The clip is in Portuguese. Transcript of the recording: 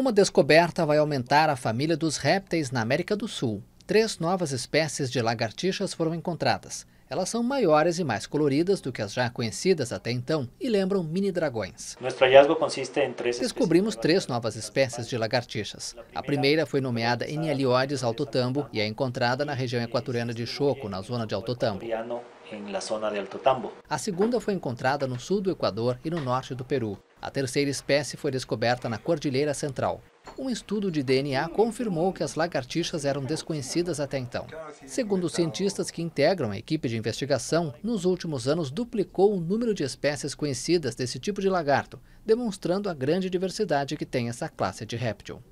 Uma descoberta vai aumentar a família dos répteis na América do Sul. Três novas espécies de lagartixas foram encontradas. Elas são maiores e mais coloridas do que as já conhecidas até então e lembram mini dragões. Descobrimos três novas espécies de lagartixas. A primeira foi nomeada Enialioides altotambo e é encontrada na região equatoriana de Choco, na zona de Altotambo. A segunda foi encontrada no sul do Equador e no norte do Peru. A terceira espécie foi descoberta na Cordilheira Central. Um estudo de DNA confirmou que as lagartixas eram desconhecidas até então. Segundo os cientistas que integram a equipe de investigação, nos últimos anos duplicou o número de espécies conhecidas desse tipo de lagarto, demonstrando a grande diversidade que tem essa classe de réptil.